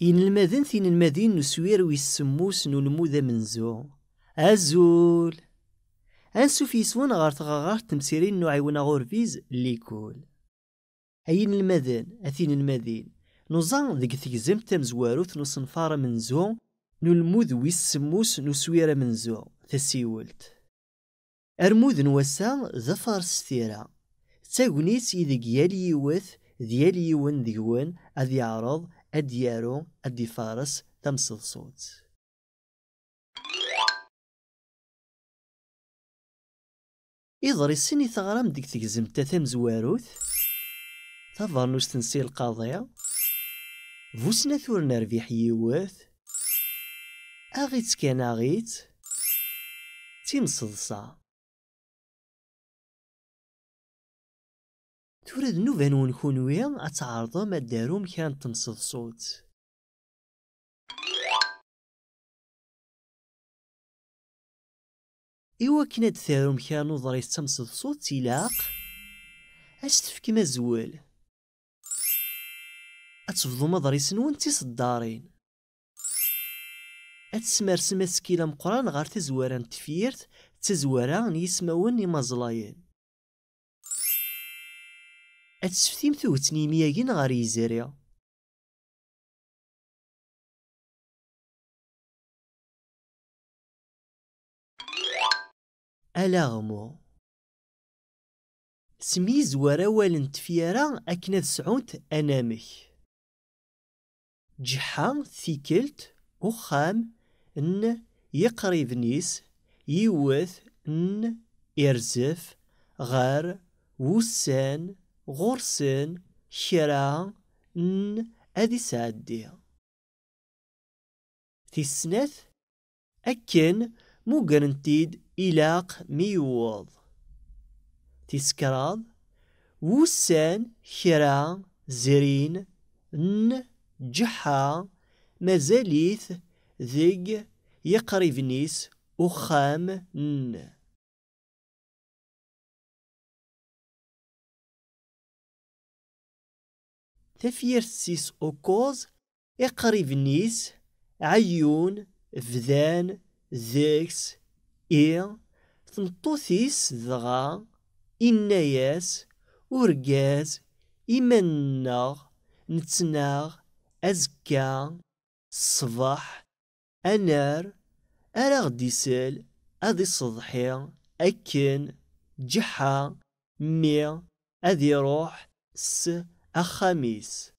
ينلمذن ثين المدين نسوير ويسموس نلمود منزو أزول في يسون غار تغغار تمسيرين نعيونا غورفيز ليكول أين المدن أثين المدين نوزان ذك زمتم زواروث نصنفار منزو نلمود ويسموس نسوير منزو تسيولت أرمود نوسا ظفر ستيرا تاغنيت إذا ديال يوث ديالي يون ديون أذي عرض أديارو أدي فارس تمسل صوت إضري السني ثغرام ديك تجزمتا تمزواروث تظنوش تنسي القضية فوسنا ثورنا ربيح يواث أغيت كان أغيت صوت تورد نوبانون كونوي أتعرض ما داروم كان تنصد صوت إوا كنا دثارو كانو ضريت تمصد صوت تلاق أش تفك زوال، أتفضو مضريس نون تصدارين أتسمرس مسكيلة مقران غار تزوران تفيرت تزوران يسمون يمازلاين أتسفتيم ثوتني ميجين غاري زيريا ألاغمو سميز وراوال انتفيارا أكنا سعونت أنامي جحا ثيكلت وخام ان يقريب نيس يوث ان يرزف غار وسان غرسن شرا ن أدي سادي تسنث أكن مقرنتيد إلاق ميوض تسكراد وسان شرا زرين ن جحا مازاليث ذيق يقربنيس أخام ن سيس أوكوز إقريب نيس عيون فذان ذيكس إير ثنطوثيس ذغا إنياس ورقاز إيماننا نتناغ أزكا صباح أنار أرا غديسل أدي أكن جحا مي أدي روح س الخميس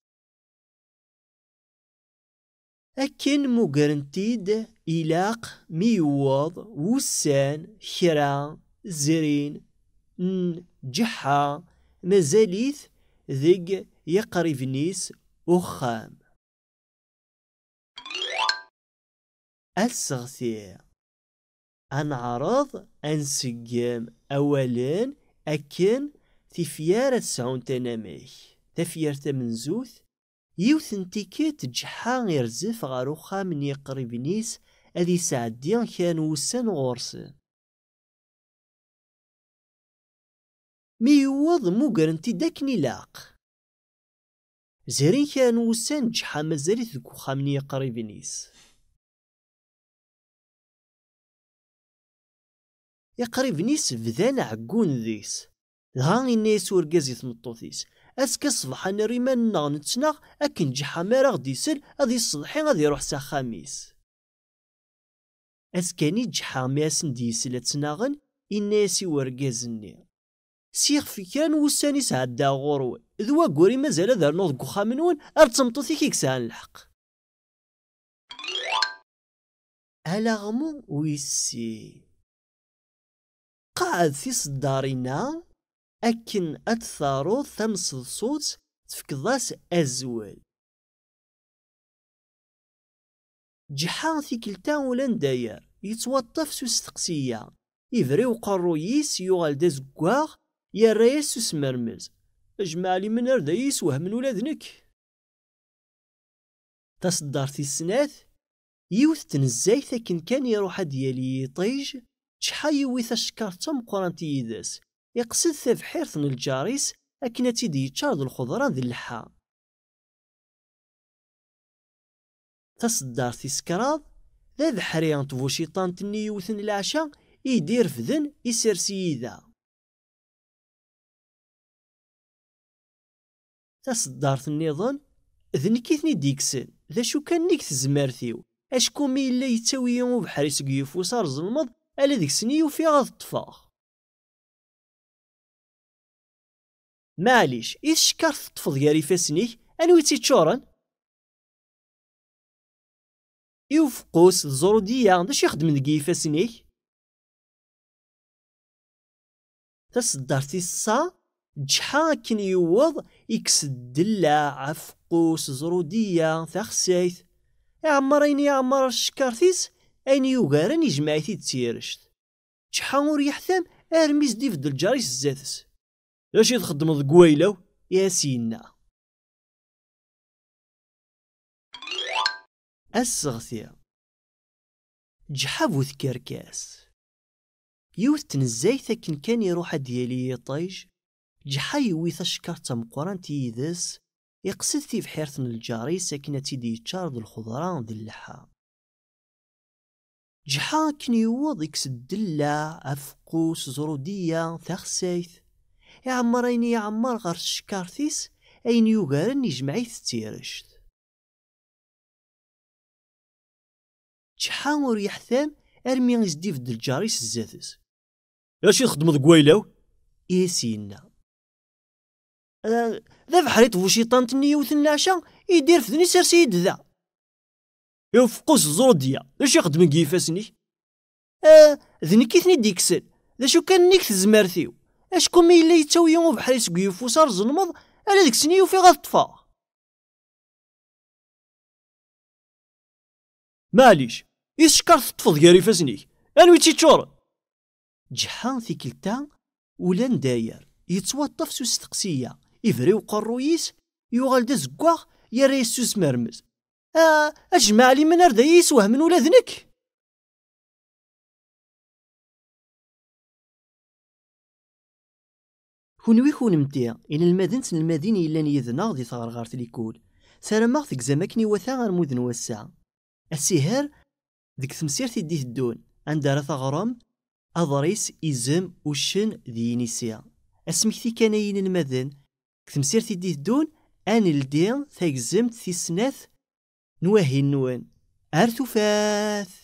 أكن مقرنتيد إلاق ميوض وسان خرا زرين جحا مزاليث ذق يقربنيس أخام السغثير أنعرض أنسجم أولا أكن تفيارة سعون تناميه تفيرت زوث يوث نتيكيت جحا يرزف غار من يقرب نيس أذي سعدين كان وسن غورس مي موغر انتي داكني لاق زيرين كان وسن جحا مازالي ذك من يقرب نيس يقرب نيس فذان عقون ذيس ها الناس ورقزي ثمطوثيس اسك صبح انا ريمان نغ نتسناغ اكن جي حمارة غدي سل اذي الصلحي غدي روح سا خميس اسكاني جي حمارة سندي سل اناسي ورقزني سيخ في كان وساني سعد دا غورو ذوا قوري مازال ذا نوض قوخا منون ارتمطو ثيكيك سان الحق هلا غمو ويسي قاعد في صدارينا أكن أتثارو ثمس الصوت تفكضاس الزوال جحا كلتا ولان داير يتوطف سو استقسية يفري يس يوغال دا زكواغ يرايس سو سمرمز اجمع لي من اردا وهم من نك تصدر في السنات يوث تنزاي كان يروح ديالي يطيج شحال يوث الشكار قرانتي يدس يقصد تبحيرت من الجاريس أكن تيدي تشارد الخضرة ذي تصدر في تسكراض ذا ذحريان طبوشيطان تني يوثن العشاء يدير فذن يسرسي ذا تصدارت النظام كيثني ديكسن ذا شو كان نيك تزمارتيو اشكو مي إلا يتاوي يوم بحريس قيوف وصار ظلمض ألا ديكسني وفي غض الطفاخ معليش إيش شكر تطفض يا ريفاسنيك أنوي تيتشورن يوفقوس الزرودية داش يخدم دقي يفاسنيك تصدرتي الصا جحا كن يوض يكس الدلة عفقوس زرودية تخسيت يعمرين يعمر شكارتيس أين يوغارن يجمعي تيرشت جحا ور يحثم ارميز ديف دلجاريس الزاتس لاش تخدمه قويلو يا سينا السغثية جحفو ثكركاس يوث تنزاي ثكن كان يروح ديالي يطيج جحاي ويث اشكرت مقران تيذس يقصد في بحيرتن الجاري ساكنة تيدي تشارد الخضران ذي اللحا جحا كني يوض يكس أفقوس زرودية ثخسيث يعمر أين يعمر غير الشكارثيس أين يقارن يجمعيت تيرشت شحال يحثام ارمي يزدي في الجاريس الزاتس اش يخدم ذ إيه اي سينا أه، ذا بحريط وشيطان تني وثن لاشا يدير فذني سير سيد ذا يوفقوس زوديا اش يخدم كيفاسني اه ذني كيثني ديكسل لاشو شو كان نيك زمارثيو اشكون ما يتاوي يوم بحال كيوفو فوسار زنمض على ديك السنة في غطفى معليش يسكر تطفض ياري فاسنيك انوي تيتشور جحان في كلتا ولا داير يتوطف سو استقسية يفري وقرويس يوغال دا يا ريس سوس مرمز آه أجمع لي من ارديس يسوهمن ولا ذنك خون كونوي كونمتي المدينة المدين يلان يدنا دي غارت ليكول سارماغ تقزام اكن يوثا غير مذن وسع السهر ديك تدي الدون عند عندها تغرم أضريس إزم وشن ذي نسيا أسمكتي كان أين المذن تمسيرت يدي تدون أن الدين تقزمت في سناث نواهي النوان فاث